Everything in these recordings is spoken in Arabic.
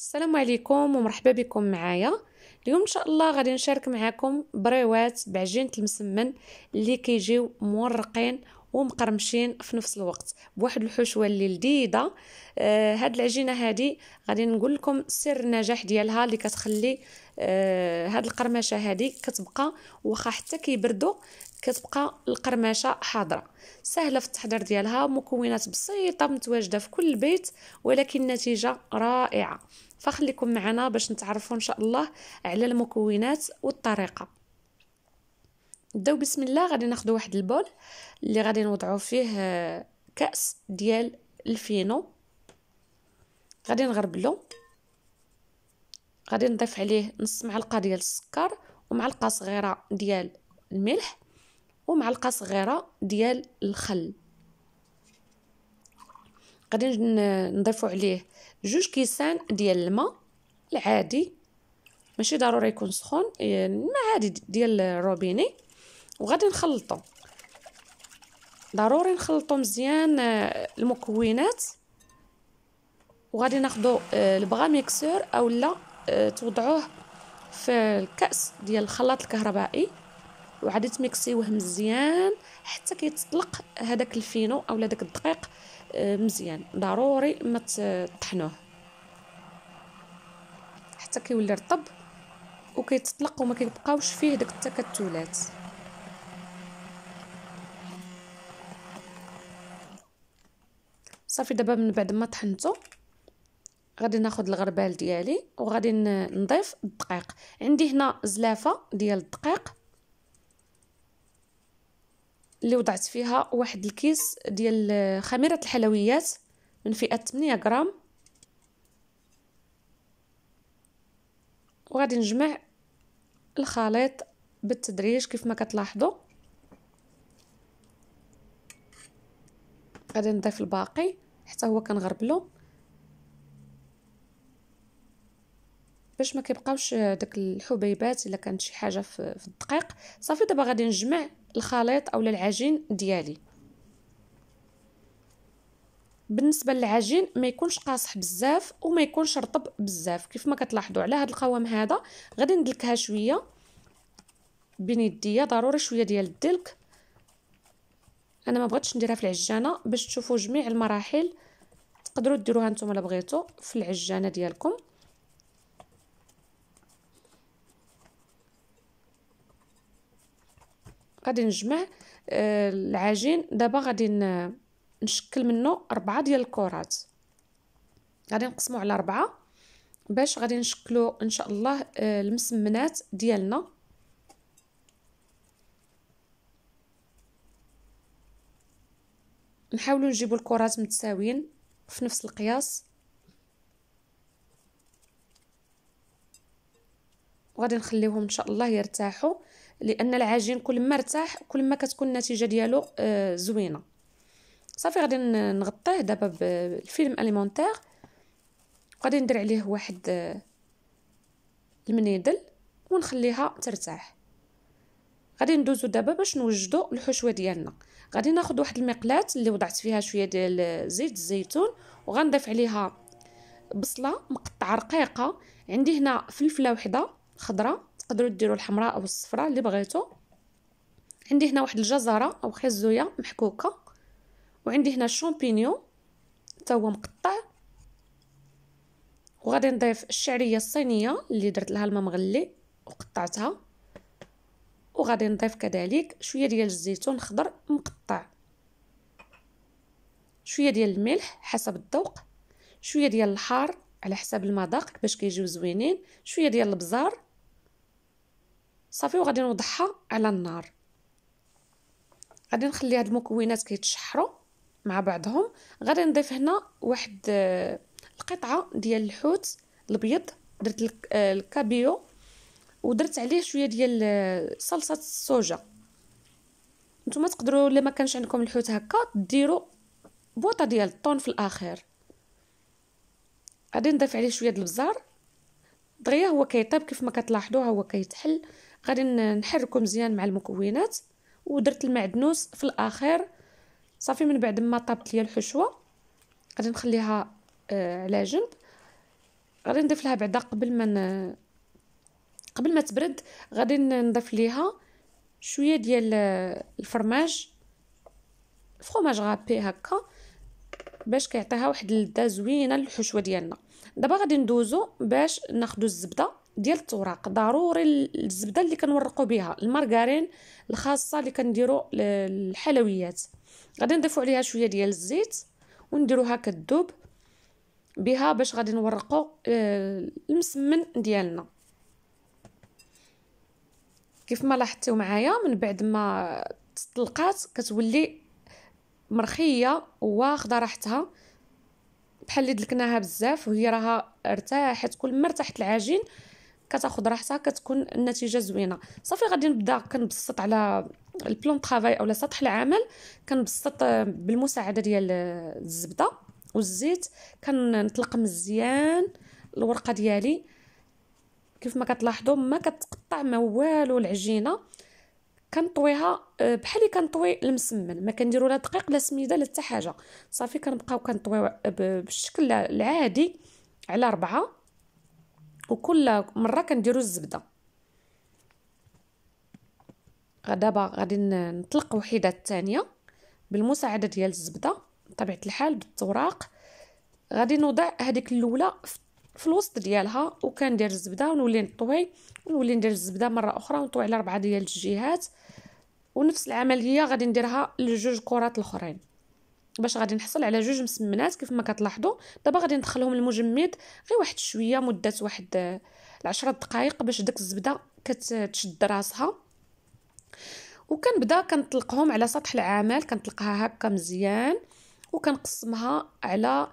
السلام عليكم ومرحبا بكم معايا اليوم ان شاء الله غادي نشارك معكم بريوات بعجينه المسمن اللي كيجيو مورقين ومقرمشين في نفس الوقت بواحد الحشوه اللي لذيذه آه هاد العجينه هادي غادي نقول لكم سر النجاح ديالها اللي كتخلي آه هاد القرمشه هادي كتبقى واخا حتى كيبردوا كتبقى القرمشه حاضره سهله في التحضير ديالها مكونات بسيطه متواجده في كل بيت ولكن النتيجه رائعه فخليكم معنا باش نتعرفوا ان شاء الله على المكونات والطريقه نبداو بسم الله غادي ناخذ واحد البول اللي غادي نوضعو فيه آه، كاس ديال الفينو غادي نغربلو غادي نضيف عليه نص معلقه ديال السكر ومعلقه صغيره ديال الملح ومعلقه صغيره ديال الخل غادي نضيفو عليه جوج كيسان ديال الماء العادي ماشي ضروري يكون سخون يعني الماء عادي ديال الروبيني وغادي نخلطو ضروري نخلطو مزيان آه، المكونات وغادي ناخدو آه، البغا ميكسور اولا آه، توضعوه في الكاس ديال الخلاط الكهربائي وغادي تميكسيوه مزيان حتى كيتطلق هذاك الفينو اولا داك الدقيق مزيان ضروري ما تطحنوه حتى كيولي رطب وكيتطلق وما كيبقاوش فيه داك التكتلات صافي دابا من بعد ما طحنته غادي ناخذ الغربال ديالي وغادي نضيف الدقيق عندي هنا زلافه ديال الدقيق اللي وضعت فيها واحد الكيس ديال خميره الحلويات من فئه 8 غرام وغادي نجمع الخليط بالتدريج كيف ما كتلاحظوا غادي نضيف الباقي حتى هو كنغربلو باش ما كيبقاوش داك الحبيبات الا كانت شي حاجه في الدقيق صافي دابا غادي نجمع الخليط اولا العجين ديالي بالنسبه للعجين ما يكونش قاصح بزاف وما يكونش رطب بزاف كيف ما كتلاحظوا على هذا القوام هذا غادي ندلكها شويه بين يديا ضروري شويه ديال الدلك انا ما بغيتش نديرها في العجانه باش تشوفوا جميع المراحل تقدروا ديروها نتوما الا بغيتوا في العجانه ديالكم غادي نجمع آه، العجين دابا غادي نشكل منه أربعة ديال الكرات غادي نقسمو على أربعة باش غادي نشكلو ان شاء الله آه، المسمنات ديالنا نحاولوا نجيبوا الكرات متساويين في نفس القياس وغادي نخليوهم ان شاء الله يرتاحوا لان العجين كل ما ارتاح كل ما كتكون النتيجه ديالو آه، زوينه صافي غادي نغطيه دابا بالفيلم اليمونتير غادي ندير عليه واحد آه، المنيدل ونخليها ترتاح غادي ندوزو دابا باش نوجدو الحشوه ديالنا غادي ناخد واحد المقلاة اللي وضعت فيها شويه ديال زيت الزيتون وغنضيف عليها بصله مقطعه رقيقه عندي هنا فلفله وحده خضراء تقدروا ديروا الحمراء او الصفراء اللي بغيتو عندي هنا واحد الجزره او خزويه محكوكه وعندي هنا الشامبينيون حتى هو مقطع وغادي نضيف الشعريه الصينيه اللي درت لها الماء مغلي وقطعتها وغادي نضيف كذلك شويه ديال الزيتون خضر مقطع شويه ديال الملح حسب الذوق شويه ديال الحار على حسب المذاق باش كيجيو زوينين شويه ديال البزار صافي وغادي نوضعها على النار غادي نخلي هاد المكونات كيتشحروا مع بعضهم غادي نضيف هنا واحد آه، القطعه ديال الحوت الابيض درت آه، الكابيو ودرت عليه شويه ديال صلصه الصوجا نتوما تقدروا الا ما كانش عندكم الحوت هكا ديروا بوطه ديال الطون في الاخير غادي نضيف عليه شويه د البزار دغيا هو كيطيب كيف ما كتلاحظوا هو كيتحل غادي نحركو مزيان مع المكونات ودرت المعدنوس في الاخير صافي من بعد ما طابت ليا الحشوه غادي نخليها آه، على جنب غادي نضيف لها بعدا قبل ما قبل ما تبرد غادي نضيف ليها شويه ديال الفرماج فرماج غابي هكا باش كيعطيها واحد اللذه زوينه للحشوه ديالنا دابا غادي ندوزو باش ناخدو الزبده ديال التوراق ضروري الزبده اللي كنورقو بها المارغرين الخاصه اللي كنديرو الحلويات غادي نضيفو عليها شويه ديال الزيت ونديروها كدوب بها باش غادي نورقو آه، المسمن ديالنا كيف ما لاحظتوا معايا من بعد ما تطلقات كتولي مرخيه واخده راحتها بحال اللي دلكناها بزاف وهي راها ارتاحت كل ما ارتاحت العجين كتاخذ راحتها كتكون النتيجه زوينه صافي غادي نبدا كنبسط على البلون طرافاي اولا سطح العمل كنبسط بالمساعده ديال الزبده والزيت كنطلق مزيان الورقه ديالي كيف ما كتلاحظوا ما كتقطع ما والو العجينه كنطويها آه، بحال اللي كنطوي المسمن ما كنديروا لا دقيق لا سميده لا حتى حاجه صافي كنبقاو كنطوي بالشكل العادي على ربعة وكل مره كنديرو الزبده دابا غادي نطلق وحيده الثانيه بالمساعده ديال الزبده بطبيعه الحال بالتوراق غادي نوضع هذيك الاولى في في الوسط ديالها وكندير الزبده ونولي نطوي ونولي ندير الزبده مره اخرى ونطوي على ربعه ديال الجهات ونفس العمليه غادي نديرها لجوج كرات الاخرين باش غادي نحصل على جوج مسمنات كيف ما كتلاحظوا دابا غادي ندخلهم المجمد غير واحد شويه مده واحد العشرة دقائق باش داك الزبده كتشد راسها وكنبدا كنطلقهم على سطح العمل كنطلقها هكا مزيان وكنقسمها على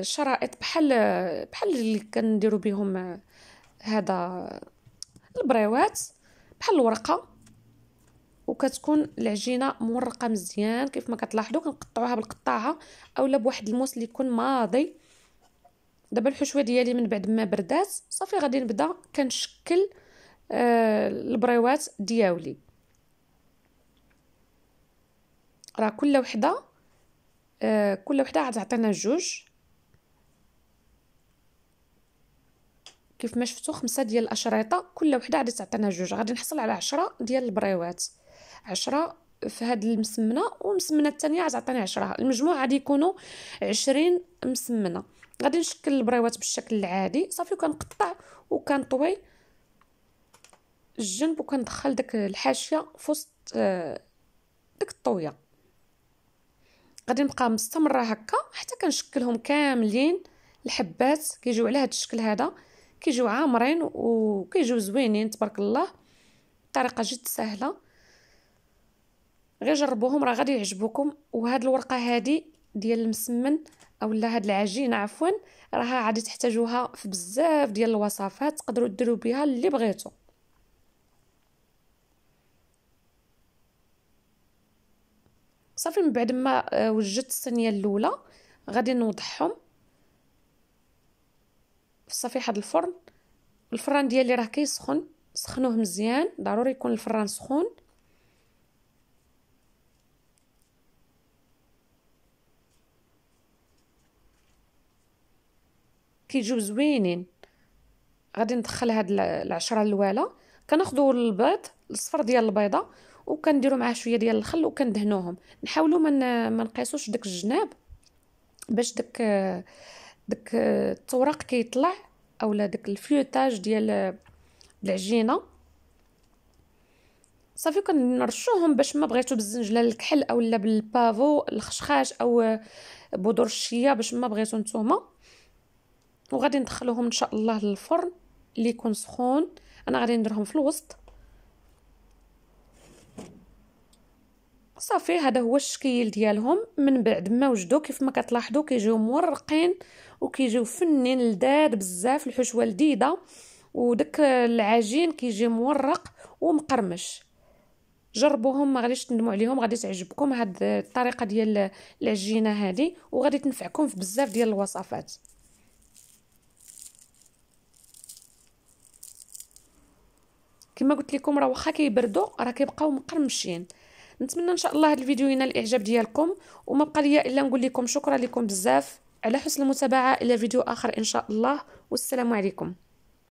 شرائط بحال بحال اللي كنديروا بهم آه، هذا البريوات بحال الورقه وكتكون العجينه مورقه مزيان كيف ما كتلاحظوا كنقطعوها بالقطاعه اولا بواحد الموس اللي يكون ماضي دابا الحشوه ديالي من بعد ما بردات صافي غادي نبدا كنشكل آه البريوات دياولي راه كل وحده آه كل وحده غتعطينا جوج كيف ما شفتوا خمسه ديال الاشرطه كل وحده غادي تعطينا جوج غادي نحصل على عشرة ديال البريوات عشرة في هاد المسمنه والمسمنه الثانيه التانية غتعطيني عشرة المجموع غادي يكونوا عشرين مسمنه غادي نشكل البريوات بالشكل العادي صافي وكنقطع وكنطوي الجنب وكندخل داك الحاشيه في وسط آه، ديك الطويه غادي نبقى مستمره هكا حتى كنشكلهم كاملين الحبات كيجيو على هاد الشكل هذا كيجيو عامرين وكيجيو زوينين تبارك الله طريقه جد سهله غير جربوهم راه غادي يعجبوكم وهاد الورقه هادي ديال المسمن اولا هاد العجينه عفوا راها عادي تحتاجوها في بزاف ديال الوصفات تقدروا ديروا بها اللي بغيتو صافي من بعد ما آه، وجدت الصينيه الاولى غادي نوضحهم في صفيحة الفرن الفران ديالي راه كيسخن سخنوه مزيان ضروري يكون الفران سخون كيجيو زوينين غادي ندخل هاد العشره اللواله كناخدو البيض الصفر ديال البيضه وكنديرو معاه شويه ديال الخل وكندهنوهم نحاولو ما من... نقيسوش داك الجناب باش داك داك التوراق كيطلع اولا داك الفلوتاج ديال العجينه صافي كنرشوهم باش ما بغيتو بالزنجله الكحل اولا بالبافو الخشخاش او بودور الشيا باش ما بغيتو نتوما وغادي ندخلوهم ان شاء الله للفرن اللي يكون سخون انا غادي نديرهم في الوسط صافي هذا هو الشكيل ديالهم من بعد ما وجدوا كيف ما كتلاحظوا كيجيو مورقين وكيجيو فنين لذاذ بزاف الحشوه لذيذه وداك العجين كيجي مورق ومقرمش جربوهم ما غاديش تندموا عليهم غادي تعجبكم هاد الطريقه ديال العجينه هذه وغادي تنفعكم في بزاف ديال الوصفات كما قلت لكم راه واخا كيبردوا راه كيبقاو مقرمشين نتمنى ان شاء الله هذا الفيديو ينال الاعجاب ديالكم وما بقى ليا الا نقول لكم شكرا لكم بزاف على حسن المتابعه الى فيديو اخر ان شاء الله والسلام عليكم